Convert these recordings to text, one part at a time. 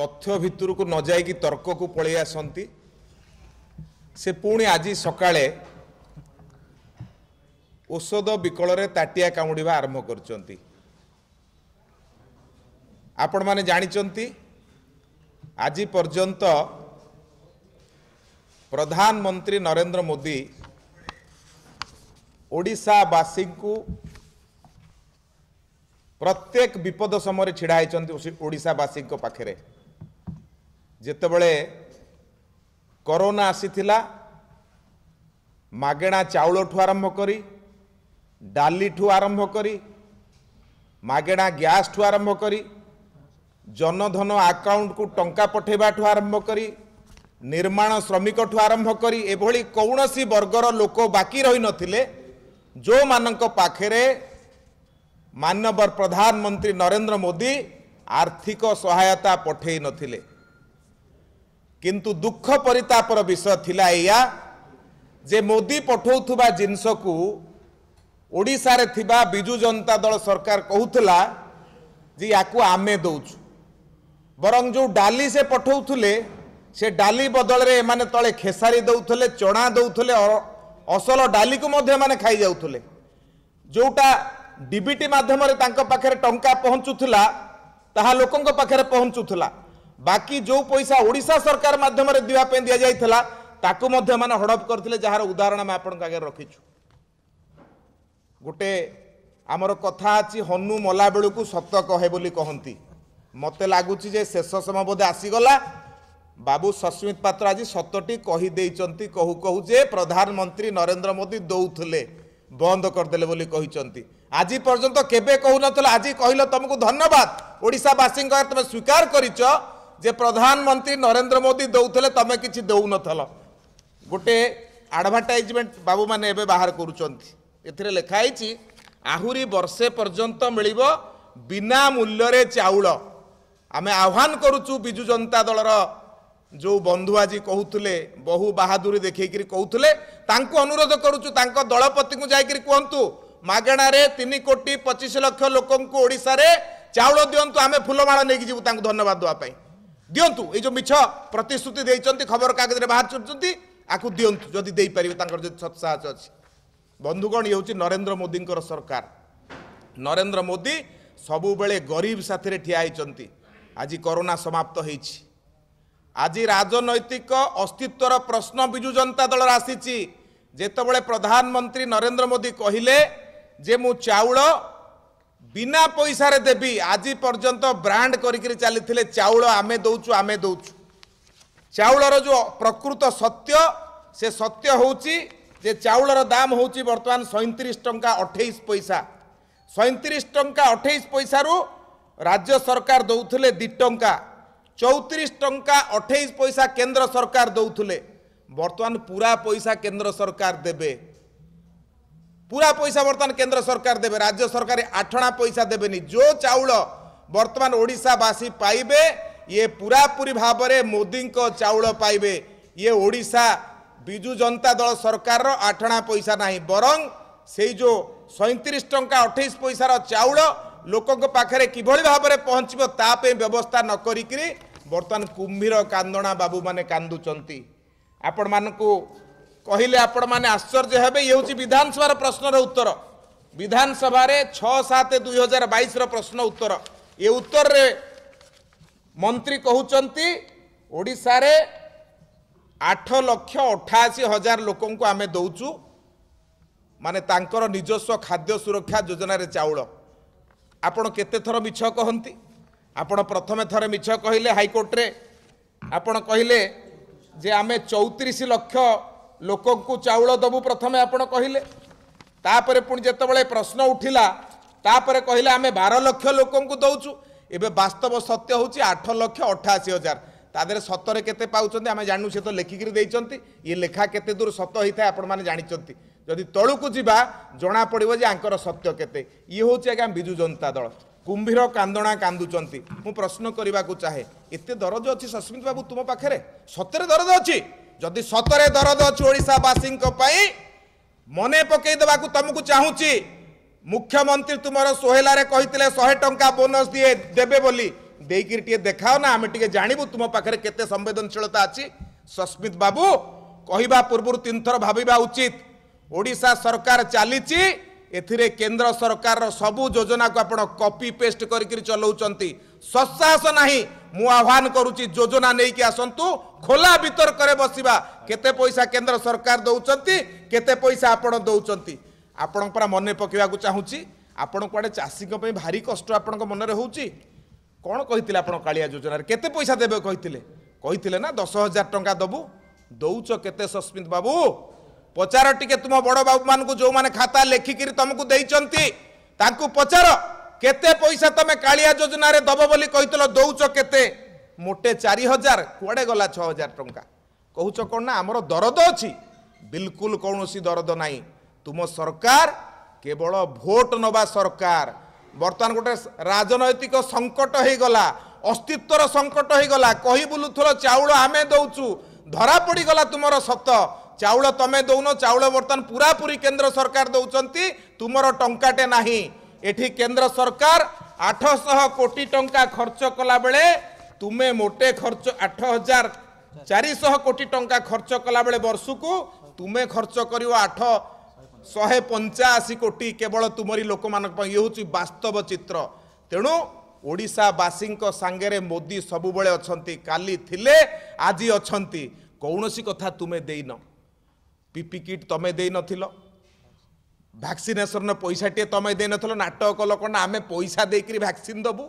ତଥ୍ୟ ଭିତରକୁ ନ ଯାଇକି ତର୍କକୁ ପଳାଇ ଆସନ୍ତି ସେ ପୁଣି ଆଜି ସକାଳେ ଔଷଧ ବିକଳରେ ତାଟିଆ କାମୁଡ଼ିବା ଆରମ୍ଭ କରିଛନ୍ତି ଆପଣମାନେ ଜାଣିଛନ୍ତି ଆଜି ପର୍ଯ୍ୟନ୍ତ ପ୍ରଧାନମନ୍ତ୍ରୀ ନରେନ୍ଦ୍ର ମୋଦି ଓଡ଼ିଶାବାସୀଙ୍କୁ ପ୍ରତ୍ୟେକ ବିପଦ ସମୟରେ ଛିଡ଼ା ହୋଇଛନ୍ତି ଓଡ଼ିଶାବାସୀଙ୍କ ପାଖରେ ଯେତେବେଳେ କରୋନା ଆସିଥିଲା ମାଗଣା ଚାଉଳଠୁ ଆରମ୍ଭ କରି ଡାଲିଠୁ ଆରମ୍ଭ କରି ମାଗଣା ଗ୍ୟାସ୍ଠୁ ଆରମ୍ଭ କରି ଜନଧନ ଆକାଉଣ୍ଟକୁ ଟଙ୍କା ପଠାଇବାଠୁ ଆରମ୍ଭ କରି ନିର୍ମାଣ ଶ୍ରମିକଠୁ ଆରମ୍ଭ କରି ଏଭଳି କୌଣସି ବର୍ଗର ଲୋକ ବାକି ରହିନଥିଲେ ଯେଉଁମାନଙ୍କ ପାଖରେ ମାନ୍ୟବର ପ୍ରଧାନମନ୍ତ୍ରୀ ନରେନ୍ଦ୍ର ମୋଦି ଆର୍ଥିକ ସହାୟତା ପଠାଇ ନଥିଲେ କିନ୍ତୁ ଦୁଃଖ ପରିତାପର ବିଷୟ ଥିଲା ଏଇଆ ଯେ ମୋଦି ପଠାଉଥିବା ଜିନିଷକୁ ଓଡ଼ିଶାରେ ଥିବା ବିଜୁ ଜନତା ଦଳ ସରକାର କହୁଥିଲା ଯେ ୟାକୁ ଆମେ ଦେଉଛୁ ବରଂ ଯେଉଁ ଡାଲି ସେ ପଠାଉଥିଲେ ସେ ଡାଲି ବଦଳରେ ଏମାନେ ତଳେ ଖେସାରି ଦେଉଥିଲେ ଚଣା ଦେଉଥିଲେ ଅସଲ ଡାଲିକୁ ମଧ୍ୟ ଏମାନେ ଖାଇଯାଉଥିଲେ ଯେଉଁଟା ଡିବିଟି ମାଧ୍ୟମରେ ତାଙ୍କ ପାଖରେ ଟଙ୍କା ପହଞ୍ଚୁଥିଲା ତାହା ଲୋକଙ୍କ ପାଖରେ ପହଞ୍ଚୁଥିଲା ବାକି ଯେଉଁ ପଇସା ଓଡ଼ିଶା ସରକାର ମାଧ୍ୟମରେ ଦେବା ପାଇଁ ଦିଆଯାଇଥିଲା ତାକୁ ମଧ୍ୟ ଏମାନେ ହଡ଼ପ କରିଥିଲେ ଯାହାର ଉଦାହରଣ ଆମେ ଆପଣଙ୍କ ଆଗରେ ରଖିଛୁ ଗୋଟେ ଆମର କଥା ଅଛି ହନୁ ମଲା ବେଳକୁ ସତ କହେ ବୋଲି କହନ୍ତି ମୋତେ ଲାଗୁଛି ଯେ ଶେଷ ସମୟ ବୋଧେ ଆସିଗଲା ବାବୁ ସସ୍ମିତ ପାତ୍ର ଆଜି ସତଟି କହିଦେଇଛନ୍ତି କହୁ କହୁ ଯେ ପ୍ରଧାନମନ୍ତ୍ରୀ ନରେନ୍ଦ୍ର ମୋଦି ଦେଉଥିଲେ ବନ୍ଦ କରିଦେଲେ ବୋଲି କହିଛନ୍ତି ଆଜି ପର୍ଯ୍ୟନ୍ତ କେବେ କହୁନଥିଲ ଆଜି କହିଲ ତୁମକୁ ଧନ୍ୟବାଦ ଓଡ଼ିଶାବାସୀଙ୍କ ତୁମେ ସ୍ୱୀକାର କରିଛ যে প্রধানমন্ত্রী নরেন্দ্র মোদি দৌলে তুমি কিছু দৌনথল গোটে আডভার্টাইজমেন্ট বাবু মানে এবে বাহার করছেন এতে লেখা হয়েছি আহুরি বর্ষে পর্যন্ত মিলব বিনা মূল্যরে চাউল আমি আহ্বান করুছু বিজু জনতা দলর ଯେଉଁ ବନ୍ଧୁ ଆଜି କହୁଥିଲେ ବହୁ ବାହାଦୁରୀ ଦେଖେଇକିରି କହୁଥିଲେ ତାଙ୍କୁ ଅନୁରୋଧ କରୁଛୁ ତାଙ୍କ ଦଳପତିଙ୍କୁ ଯାଇକିରି କୁହନ୍ତୁ ମାଗଣାରେ ତିନି କୋଟି ପଚିଶ ଲକ୍ଷ ଲୋକଙ୍କୁ ଓଡ଼ିଶାରେ ଚାଉଳ ଦିଅନ୍ତୁ ଆମେ ଫୁଲମାଳ ନେଇକି ଯିବୁ ତାଙ୍କୁ ଧନ୍ୟବାଦ ଦେବା ପାଇଁ ଦିଅନ୍ତୁ ଏଇ ଯେଉଁ ମିଛ ପ୍ରତିଶ୍ରୁତି ଦେଇଛନ୍ତି ଖବରକାଗଜରେ ବାହାର କରୁଛନ୍ତି ଆକୁ ଦିଅନ୍ତୁ ଯଦି ଦେଇପାରିବେ ତାଙ୍କର ଯଦି ସତ୍ସାହସ ଅଛି ବନ୍ଧୁଗଣ ଇଏ ହେଉଛି ନରେନ୍ଦ୍ର ମୋଦିଙ୍କର ସରକାର ନରେନ୍ଦ୍ର ମୋଦି ସବୁବେଳେ ଗରିବ ସାଥିରେ ଠିଆ ହୋଇଛନ୍ତି ଆଜି କରୋନା ସମାପ୍ତ ହୋଇଛି ଆଜି ରାଜନୈତିକ ଅସ୍ତିତ୍ୱର ପ୍ରଶ୍ନ ବିଜୁ ଜନତା ଦଳର ଆସିଛି ଯେତେବେଳେ ପ୍ରଧାନମନ୍ତ୍ରୀ ନରେନ୍ଦ୍ର ମୋଦି କହିଲେ ଯେ ମୁଁ ଚାଉଳ ବିନା ପଇସାରେ ଦେବି ଆଜି ପର୍ଯ୍ୟନ୍ତ ବ୍ରାଣ୍ଡ କରିକିରି ଚାଲିଥିଲେ ଚାଉଳ ଆମେ ଦେଉଛୁ ଆମେ ଦେଉଛୁ ଚାଉଳର ଯେଉଁ ପ୍ରକୃତ ସତ୍ୟ ସେ ସତ୍ୟ ହେଉଛି ଯେ ଚାଉଳର ଦାମ ହେଉଛି ବର୍ତ୍ତମାନ ସଇଁତିରିଶ ଟଙ୍କା ଅଠେଇଶ ପଇସା ସଇଁତିରିଶ ଟଙ୍କା ଅଠେଇଶ ପଇସାରୁ ରାଜ୍ୟ ସରକାର ଦେଉଥିଲେ ଦୁଇ ଟଙ୍କା ଚଉତିରିଶ ଟଙ୍କା ଅଠେଇଶ ପଇସା କେନ୍ଦ୍ର ସରକାର ଦେଉଥିଲେ ବର୍ତ୍ତମାନ ପୁରା ପଇସା କେନ୍ଦ୍ର ସରକାର ଦେବେ পুরা পয়সা বর্তমান কেন্দ্র সরকার দেবে রাজ্য সরকার আঠনা পয়সা দেবেনি যে চাউল বর্তমান ওড়িশাবাসী পাইবে ইয়ে পুরাপুরি ভাবে মোদিঙ্ক চাউল পাইবে ইয়ে ওড়িশা বিজু জনতা দল সরকারর আঠনা পয়সা না বরং সেই যে সৈতিরিশ টঙ্কা অঠেইশ পয়সার চাউল ଲୋକଙ୍କ ପାଖରେ କିଭଳି ଭାବରେ ପହଞ୍ଚିବ ତା ପାଇଁ ବ୍ୟବସ୍ଥା ନ କରିକିରି ବର୍ତ୍ତମାନ କୁମ୍ଭୀର କାନ୍ଦଣା ବାବୁମାନେ କାନ୍ଦୁଛନ୍ତି ଆପଣମାନଙ୍କୁ କହିଲେ ଆପଣମାନେ ଆଶ୍ଚର୍ଯ୍ୟ ହେବେ ଇଏ ହେଉଛି ବିଧାନସଭାର ପ୍ରଶ୍ନର ଉତ୍ତର ବିଧାନସଭାରେ ଛଅ ସାତ ଦୁଇ ହଜାର ବାଇଶର ପ୍ରଶ୍ନ ଉତ୍ତର ଏ ଉତ୍ତରରେ ମନ୍ତ୍ରୀ କହୁଛନ୍ତି ଓଡ଼ିଶାରେ ଆଠ ଲକ୍ଷ ଅଠାଅଶୀ ହଜାର ଲୋକଙ୍କୁ ଆମେ ଦେଉଛୁ ମାନେ ତାଙ୍କର ନିଜସ୍ୱ ଖାଦ୍ୟ ସୁରକ୍ଷା ଯୋଜନାରେ ଚାଉଳ ଆପଣ କେତେଥର ମିଛ କହନ୍ତି ଆପଣ ପ୍ରଥମେ ଥରେ ମିଛ କହିଲେ ହାଇକୋର୍ଟରେ ଆପଣ କହିଲେ ଯେ ଆମେ ଚଉତିରିଶ ଲକ୍ଷ ଲୋକଙ୍କୁ ଚାଉଳ ଦେବୁ ପ୍ରଥମେ ଆପଣ କହିଲେ ତାପରେ ପୁଣି ଯେତେବେଳେ ପ୍ରଶ୍ନ ଉଠିଲା ତାପରେ କହିଲେ ଆମେ ବାର ଲକ୍ଷ ଲୋକଙ୍କୁ ଦେଉଛୁ ଏବେ ବାସ୍ତବ ସତ୍ୟ ହେଉଛି ଆଠ ଲକ୍ଷ ଅଠାଅଶୀ ହଜାର ତା ଦେହରେ ସତରେ କେତେ ପାଉଛନ୍ତି ଆମେ ଜାଣୁ ସେ ତ ଲେଖିକିରି ଦେଇଛନ୍ତି ଇଏ ଲେଖା କେତେ ଦୂର ସତ ହୋଇଥାଏ ଆପଣମାନେ ଜାଣିଛନ୍ତି ଯଦି ତଳକୁ ଯିବା ଜଣାପଡ଼ିବ ଯେ ଆଙ୍କର ସତ୍ୟ କେତେ ଇଏ ହେଉଛି ଆଜ୍ଞା ବିଜୁ ଜନତା ଦଳ କୁମ୍ଭୀର କାନ୍ଦଣା କାନ୍ଦୁଛନ୍ତି ମୁଁ ପ୍ରଶ୍ନ କରିବାକୁ ଚାହେଁ ଏତେ ଦରଜ ଅଛି ସସ୍ମିତ ବାବୁ ତୁମ ପାଖରେ ସତରେ ଦରଜ ଅଛି ଯଦି ସତରେ ଦରଦ ଅଛି ଓଡ଼ିଶାବାସୀଙ୍କ ପାଇଁ ମନେ ପକେଇ ଦେବାକୁ ତମକୁ ଚାହୁଁଛି ମୁଖ୍ୟମନ୍ତ୍ରୀ ତୁମର ସୋହେଲାରେ କହିଥିଲେ ଶହେ ଟଙ୍କା ବୋନସ ଦିଏ ଦେବେ ବୋଲି ଦେଇକିରି ଟିକେ ଦେଖାଅ ନା ଆମେ ଟିକେ ଜାଣିବୁ ତୁମ ପାଖରେ କେତେ ସମ୍ବେଦନଶୀଳତା ଅଛି ସସ୍ମିତ ବାବୁ କହିବା ପୂର୍ବରୁ ତିନିଥର ଭାବିବା ଉଚିତ ଓଡ଼ିଶା ସରକାର ଚାଲିଛି ଏଥିରେ କେନ୍ଦ୍ର ସରକାରର ସବୁ ଯୋଜନାକୁ ଆପଣ କପି ପେଷ୍ଟ କରିକିରି ଚଲାଉଛନ୍ତି ସତ୍ସାହସ ନାହିଁ ମୁଁ ଆହ୍ୱାନ କରୁଛି ଯୋଜନା ନେଇକି ଆସନ୍ତୁ ଖୋଲା ବିତର୍କରେ ବସିବା କେତେ ପଇସା କେନ୍ଦ୍ର ସରକାର ଦେଉଛନ୍ତି କେତେ ପଇସା ଆପଣ ଦେଉଛନ୍ତି ଆପଣଙ୍କ ପରା ମନେ ପକାଇବାକୁ ଚାହୁଁଛି ଆପଣ କୁଆଡ଼େ ଚାଷୀଙ୍କ ପାଇଁ ଭାରି କଷ୍ଟ ଆପଣଙ୍କ ମନରେ ହେଉଛି କ'ଣ କହିଥିଲେ ଆପଣ କାଳିଆ ଯୋଜନାରେ କେତେ ପଇସା ଦେବେ କହିଥିଲେ କହିଥିଲେ ନା ଦଶ ହଜାର ଟଙ୍କା ଦେବୁ ଦେଉଛ କେତେ ସସ୍ମିତ ବାବୁ ପଚାର ଟିକେ ତୁମ ବଡ଼ ବାବୁମାନଙ୍କୁ ଯେଉଁମାନେ ଖାତା ଲେଖିକିରି ତୁମକୁ ଦେଇଛନ୍ତି ତାଙ୍କୁ ପଚାର কেতে পয়সা তুমি কালিয়া যোজনার দব বলে কইতল দৌছ কেতে মোটে চারি হাজার কুয়াড়ে গলা ছ হাজার টঙ্কা কৌছ কোণ না আমার দরদ অলকুল কৌশি দরদ নাই তুম সরকার কেবল ভোট নবা সরকার বর্তমান গোটে রাজনৈতিক সংকট হয়ে হয়েগলা অস্তিত্বর সংকট হয়ে হয়েগলা কহি বুলুথল চাউল আমি দৌছু ধরা পড়ি গলা তোমার সত চাউল তুমি দৌন চাউল বর্তমান পুরাপুরি কেন্দ্র সরকার দৌঁচ তোমার টঙ্কাটে না ଏଠି କେନ୍ଦ୍ର ସରକାର ଆଠଶହ କୋଟି ଟଙ୍କା ଖର୍ଚ୍ଚ କଲାବେଳେ ତୁମେ ମୋଟେ ଖର୍ଚ୍ଚ ଆଠ ହଜାର ଚାରିଶହ କୋଟି ଟଙ୍କା ଖର୍ଚ୍ଚ କଲାବେଳେ ବର୍ଷକୁ ତୁମେ ଖର୍ଚ୍ଚ କରିବ ଆଠ ଶହେ ପଞ୍ଚାଅଶୀ କୋଟି କେବଳ ତୁମରି ଲୋକମାନଙ୍କ ପାଇଁ ଇଏ ହେଉଛି ବାସ୍ତବ ଚିତ୍ର ତେଣୁ ଓଡ଼ିଶାବାସୀଙ୍କ ସାଙ୍ଗରେ ମୋଦି ସବୁବେଳେ ଅଛନ୍ତି କାଲି ଥିଲେ ଆଜି ଅଛନ୍ତି କୌଣସି କଥା ତୁମେ ଦେଇନ ପିପି କିଟ୍ ତୁମେ ଦେଇନଥିଲ ଭ୍ୟାକ୍ସିନେସନ୍ର ପଇସାଟିଏ ତୁମେ ଦେଇନଥିଲ ନାଟକ କଲ କ'ଣ ଆମେ ପଇସା ଦେଇକରି ଭ୍ୟାକ୍ସିନ୍ ଦେବୁ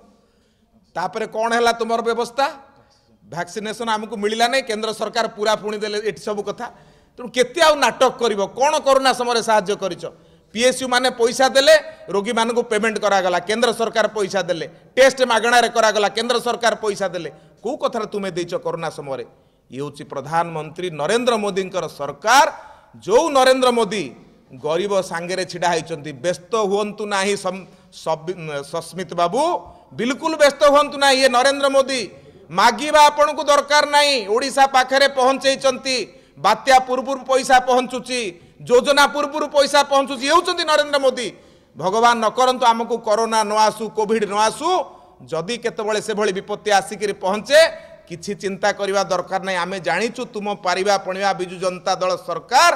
ତାପରେ କ'ଣ ହେଲା ତୁମର ବ୍ୟବସ୍ଥା ଭ୍ୟାକ୍ସିନେସନ୍ ଆମକୁ ମିଳିଲା ନାହିଁ କେନ୍ଦ୍ର ସରକାର ପୁରା ପୁଣି ଦେଲେ ଏଠି ସବୁ କଥା ତେଣୁ କେତେ ଆଉ ନାଟକ କରିବ କ'ଣ କରୋନା ସମୟରେ ସାହାଯ୍ୟ କରିଛ ପିଏସ୍ୟୁ ମାନେ ପଇସା ଦେଲେ ରୋଗୀମାନଙ୍କୁ ପେମେଣ୍ଟ କରାଗଲା କେନ୍ଦ୍ର ସରକାର ପଇସା ଦେଲେ ଟେଷ୍ଟ ମାଗଣାରେ କରାଗଲା କେନ୍ଦ୍ର ସରକାର ପଇସା ଦେଲେ କେଉଁ କଥାରେ ତୁମେ ଦେଇଛ କରୋନା ସମୟରେ ଇଏ ହେଉଛି ପ୍ରଧାନମନ୍ତ୍ରୀ ନରେନ୍ଦ୍ର ମୋଦିଙ୍କର ସରକାର ଯେଉଁ ନରେନ୍ଦ୍ର ମୋଦି ଗରିବ ସାଙ୍ଗରେ ଛିଡ଼ା ହୋଇଛନ୍ତି ବ୍ୟସ୍ତ ହୁଅନ୍ତୁ ନାହିଁ ସସ୍ମିତ ବାବୁ ବିଲକୁଲ ବ୍ୟସ୍ତ ହୁଅନ୍ତୁ ନାହିଁ ଇଏ ନରେନ୍ଦ୍ର ମୋଦି ମାଗିବା ଆପଣଙ୍କୁ ଦରକାର ନାହିଁ ଓଡ଼ିଶା ପାଖରେ ପହଞ୍ଚେଇଛନ୍ତି ବାତ୍ୟା ପୂର୍ବରୁ ପଇସା ପହଞ୍ଚୁଛି ଯୋଜନା ପୂର୍ବରୁ ପଇସା ପହଞ୍ଚୁଛି ହେଉଛନ୍ତି ନରେନ୍ଦ୍ର ମୋଦି ଭଗବାନ ନ କରନ୍ତୁ ଆମକୁ କରୋନା ନ ଆସୁ କୋଭିଡ଼ ନ ଆସୁ ଯଦି କେତେବେଳେ ସେଭଳି ବିପତ୍ତି ଆସିକିରି ପହଞ୍ଚେ କିଛି ଚିନ୍ତା କରିବା ଦରକାର ନାହିଁ ଆମେ ଜାଣିଛୁ ତୁମ ପାରିବା ପଣିବା ବିଜୁ ଜନତା ଦଳ ସରକାର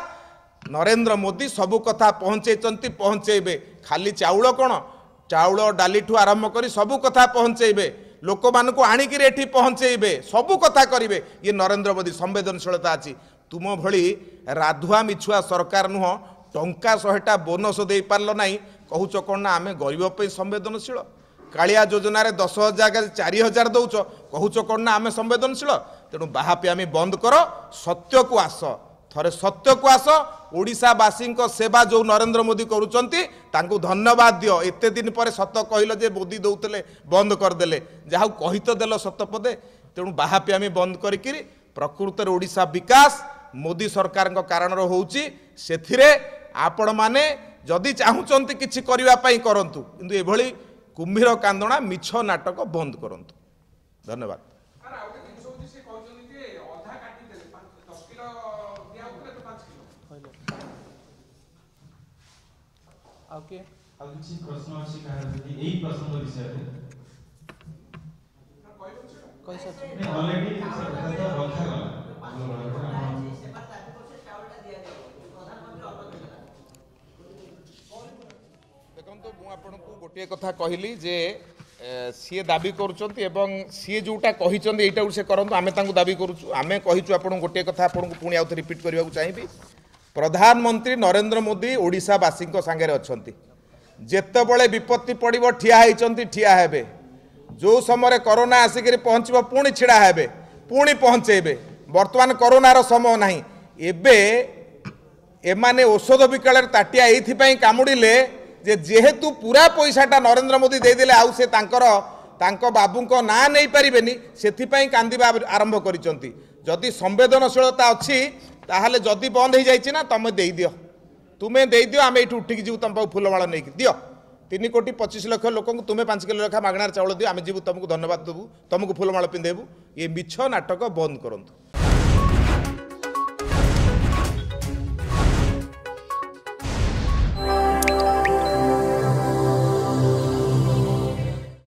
ନରେନ୍ଦ୍ର ମୋଦି ସବୁ କଥା ପହଞ୍ଚେଇଛନ୍ତି ପହଞ୍ଚେଇବେ ଖାଲି ଚାଉଳ କ'ଣ ଚାଉଳ ଡାଲିଠୁ ଆରମ୍ଭ କରି ସବୁ କଥା ପହଞ୍ଚେଇବେ ଲୋକମାନଙ୍କୁ ଆଣିକିରି ଏଠି ପହଞ୍ଚେଇବେ ସବୁ କଥା କରିବେ ଇଏ ନରେନ୍ଦ୍ର ମୋଦି ସମ୍ବେଦନଶୀଳତା ଅଛି ତୁମ ଭଳି ରାଧୁଆ ମିଛୁଆ ସରକାର ନୁହଁ ଟଙ୍କା ଶହେଟା ବୋନସ୍ ଦେଇପାରିଲ ନାହିଁ କହୁଛ କ'ଣ ନା ଆମେ ଗରିବ ପାଇଁ ସମ୍ବେଦନଶୀଳ କାଳିଆ ଯୋଜନାରେ ଦଶ ହଜାର ଜାଗାରେ ଚାରି ହଜାର ଦେଉଛ କହୁଛ କ'ଣ ନା ଆମେ ସମ୍ବେଦନଶୀଳ ତେଣୁ ବାହାପି ଆମେ ବନ୍ଦ କର ସତ୍ୟକୁ ଆସ ଥରେ ସତ୍ୟକୁ ଆସ ଓଡ଼ିଶାବାସୀଙ୍କ ସେବା ଯେଉଁ ନରେନ୍ଦ୍ର ମୋଦି କରୁଛନ୍ତି ତାଙ୍କୁ ଧନ୍ୟବାଦ ଦିଅ ଏତେ ଦିନ ପରେ ସତ କହିଲ ଯେ ମୋଦି ଦେଉଥିଲେ ବନ୍ଦ କରିଦେଲେ ଯାହା ହଉ କହି ତ ଦେଲ ସତପଦେ ତେଣୁ ବାହାପି ଆମେ ବନ୍ଦ କରିକିରି ପ୍ରକୃତରେ ଓଡ଼ିଶା ବିକାଶ ମୋଦି ସରକାରଙ୍କ କାରଣର ହେଉଛି ସେଥିରେ ଆପଣମାନେ ଯଦି ଚାହୁଁଛନ୍ତି କିଛି କରିବା ପାଇଁ କରନ୍ତୁ କିନ୍ତୁ ଏଭଳି କୁମ୍ଭୀର କାନ୍ଦଣା ମିଛ ନାଟକ ବନ୍ଦ କରନ୍ତୁ ଧନ୍ୟବାଦ ओके ଆଉ କିଛି ପ୍ରଶ୍ନ ଅଛି କାହାର ଯଦି ଏଇ ପ୍ରସଙ୍ଗ ବିଷୟରେ କହିସାରିଛି ଅଲରେଡି କଥା ତ ରଖାଗଲା ଦେଖନ୍ତୁ ମୁଁ ଆପଣଙ୍କୁ ଗୋଟିଏ କଥା କହିଲି ଯେ ସିଏ ଦାବି କରୁଛନ୍ତି ଏବଂ ସିଏ ଯେଉଁଟା କହିଛନ୍ତି ଏଇଟାକୁ ସେ କରନ୍ତୁ ଆମେ ତାଙ୍କୁ ଦାବି କରୁଛୁ ଆମେ କହିଛୁ ଆପଣଙ୍କୁ ଗୋଟିଏ କଥା ଆପଣଙ୍କୁ ପୁଣି ଆଉଥରେ ରିପିଟ୍ କରିବାକୁ ଚାହିଁବି ପ୍ରଧାନମନ୍ତ୍ରୀ ନରେନ୍ଦ୍ର ମୋଦି ଓଡ଼ିଶାବାସୀଙ୍କ ସାଙ୍ଗରେ ଅଛନ୍ତି ଯେତେବେଳେ ବିପତ୍ତି ପଡ଼ିବ ଠିଆ ହେଇଛନ୍ତି ଠିଆ ହେବେ ଯେଉଁ ସମୟରେ କରୋନା ଆସିକରି ପହଞ୍ଚିବ ପୁଣି ଛିଡ଼ା ହେବେ ପୁଣି ପହଞ୍ଚେଇବେ ବର୍ତ୍ତମାନ କରୋନାର ସମୟ ନାହିଁ ଏବେ ଏମାନେ ଔଷଧ ବିକାଳରେ ତାଟିଆ ଏଇଥିପାଇଁ କାମୁଡ଼ିଲେ ଯେ ଯେହେତୁ ପୁରା ପଇସାଟା ନରେନ୍ଦ୍ର ମୋଦି ଦେଇଦେଲେ ଆଉ ସେ ତାଙ୍କର ତାଙ୍କ ବାବୁଙ୍କ ନାଁ ନେଇପାରିବେନି ସେଥିପାଇଁ କାନ୍ଦିବା ଆରମ୍ଭ କରିଛନ୍ତି ଯଦି ସମ୍ବେଦନଶୀଳତା ଅଛି ତାହେଲେ ଯଦି ବନ୍ଦ ହେଇଯାଇଛି ନା ତୁମେ ଦେଇଦିଅ ତୁମେ ଦେଇଦିଅ ଆମେ ଏଇଠି ଉଠିକି ଯିବୁ ତୁମ ପାଖକୁ ଫୁଲମାଳ ନେଇକି ଦିଅ ତିନି କୋଟି ପଚିଶ ଲକ୍ଷ ଲୋକଙ୍କୁ ତୁମେ ପାଞ୍ଚ କିଲୋ ଲେଖା ମାଗଣାରେ ଚାଉଳ ଦିଅ ଆମେ ଯିବୁ ତୁମକୁ ଧନ୍ୟବାଦ ଦେବୁ ତୁମକୁ ଫୁଲମାଳ ପିନ୍ଧେଇବୁ ଏ ମିଛ ନାଟକ ବନ୍ଦ କରନ୍ତୁ